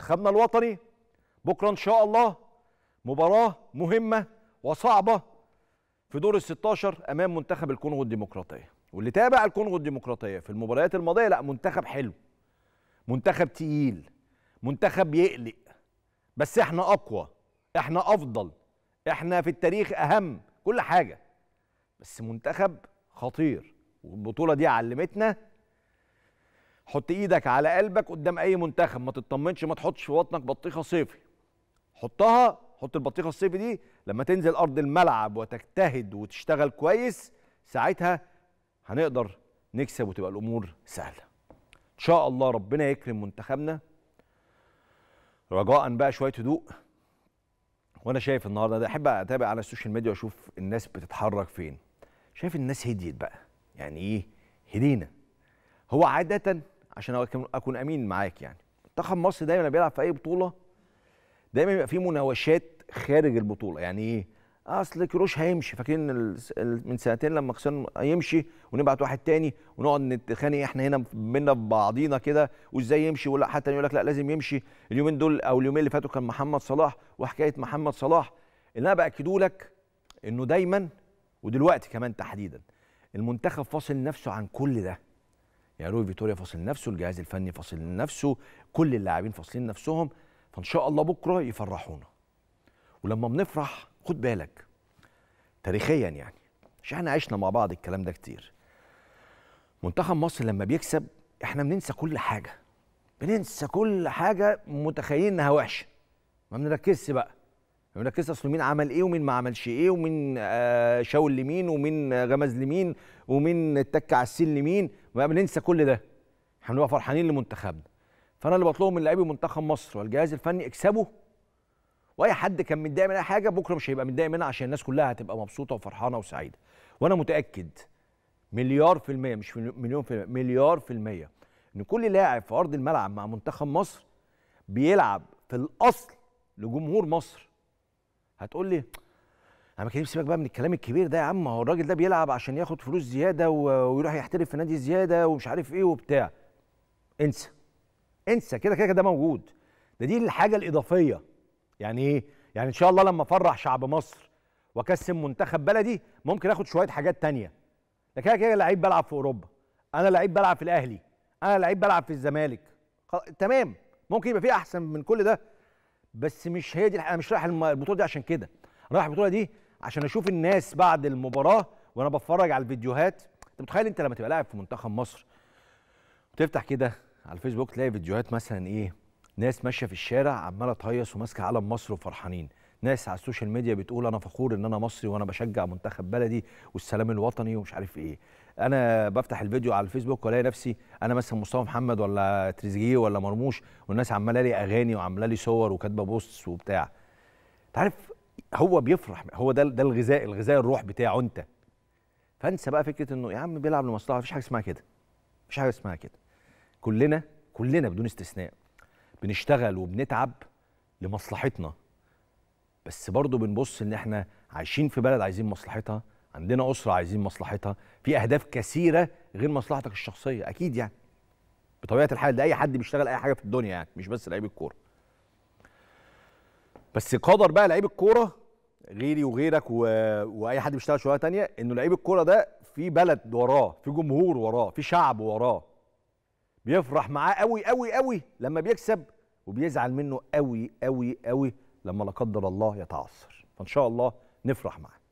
منتخبنا الوطني بكره ان شاء الله مباراه مهمه وصعبه في دور ال 16 امام منتخب الكونغو الديمقراطيه واللي تابع الكونغو الديمقراطيه في المباريات الماضيه لا منتخب حلو منتخب تقيل منتخب يقلق بس احنا اقوى احنا افضل احنا في التاريخ اهم كل حاجه بس منتخب خطير والبطوله دي علمتنا حط ايدك على قلبك قدام اي منتخب ما تطمنش ما تحطش في بطنك بطيخه صيفي حطها حط البطيخه الصيفي دي لما تنزل ارض الملعب وتجتهد وتشتغل كويس ساعتها هنقدر نكسب وتبقى الامور سهله ان شاء الله ربنا يكرم منتخبنا رجاء بقى شويه هدوء وانا شايف النهارده ده احب اتابع على السوشيال ميديا واشوف الناس بتتحرك فين شايف الناس هديت بقى يعني ايه هدينا هو عاده عشان اكون امين معاك يعني منتخب مصر دايما بيلعب في اي بطوله دايما بيبقى فيه مناوشات خارج البطوله يعني ايه اصل كروش هيمشي فاكرين من سنتين لما خسرنا هيمشي ونبعت واحد تاني ونقعد نتخانق احنا هنا بينا ببعضينا كده وازاي يمشي ولا حتى يقول لك لا لازم يمشي اليومين دول او اليومين اللي فاتوا كان محمد صلاح وحكايه محمد صلاح اللي انا باكده لك انه دايما ودلوقتي كمان تحديدا المنتخب فاصل نفسه عن كل ده يعني روي فيتوريا فاصل نفسه الجهاز الفني فاصل نفسه كل اللاعبين فاصلين نفسهم فان شاء الله بكره يفرحونا ولما بنفرح خد بالك تاريخيا يعني مش احنا عشنا مع بعض الكلام ده كتير منتخب مصر لما بيكسب احنا بننسى كل حاجه بننسى كل حاجه متخيلين انها وحشه ما بنركزش بقى يقول لك اصل مين عمل ايه ومين ما عملش ايه ومين آه، شاول لمين ومين آه، غمز لمين ومين اتك على السين لمين بننسى كل ده احنا بنبقى فرحانين لمنتخبنا فانا اللي بطلبه من لاعبي منتخب مصر والجهاز الفني اكسبه واي حد كان متضايق من اي حاجه بكره مش هيبقى متضايق منها عشان الناس كلها هتبقى مبسوطه وفرحانه وسعيده وانا متاكد مليار في الميه مش مليون في المية مليار في الميه ان كل لاعب في ارض الملعب مع منتخب مصر بيلعب في الاصل لجمهور مصر هتقول لي انا كريم سيبك بقى من الكلام الكبير ده يا عم هو الراجل ده بيلعب عشان ياخد فلوس زياده ويروح يحترف في نادي زياده ومش عارف ايه وبتاع انسى انسى كده كده ده موجود ده دي الحاجه الاضافيه يعني ايه يعني ان شاء الله لما افرح شعب مصر واكسب منتخب بلدي ممكن اخد شويه حاجات تانية ده كده كده لعيب بلعب في اوروبا انا لعيب بلعب في الاهلي انا لعيب بلعب في الزمالك تمام ممكن يبقى في احسن من كل ده بس مش هي دي انا مش رايح البطوله دي عشان كده رايح البطوله دي عشان اشوف الناس بعد المباراه وانا بتفرج على الفيديوهات انت متخيل انت لما تبقى لاعب في منتخب مصر تفتح كده على الفيسبوك تلاقي فيديوهات مثلا ايه ناس ماشيه في الشارع عماله تهيص وماسكه علم مصر وفرحانين ناس على السوشيال ميديا بتقول انا فخور ان انا مصري وانا بشجع منتخب بلدي والسلام الوطني ومش عارف ايه انا بفتح الفيديو على الفيسبوك والاقي نفسي انا مثلا مصطفى محمد ولا تريزيجيه ولا مرموش والناس عماله لي اغاني وعماله لي صور وكاتبه بوستس وبتاع تعرف هو بيفرح هو ده ده الغذاء الغذاء الروح بتاعه انت فانسى بقى فكره انه يا عم بيلعب لمصلحه مفيش حاجه اسمها كده مفيش حاجه اسمها كده كلنا كلنا بدون استثناء بنشتغل وبنتعب لمصلحتنا بس برضه بنبص ان احنا عايشين في بلد عايزين مصلحتها عندنا اسره عايزين مصلحتها في اهداف كثيره غير مصلحتك الشخصيه اكيد يعني بطبيعه الحال ده اي حد بيشتغل اي حاجه في الدنيا يعني مش بس لعيب الكوره بس قدر بقى لعيب الكوره غيري وغيرك و... واي حد بيشتغل شويه تانية انه لعيب الكوره ده في بلد وراه في جمهور وراه في شعب وراه بيفرح معاه قوي قوي قوي لما بيكسب وبيزعل منه قوي قوي قوي لما لا قدر الله يتعثر فان شاء الله نفرح معاه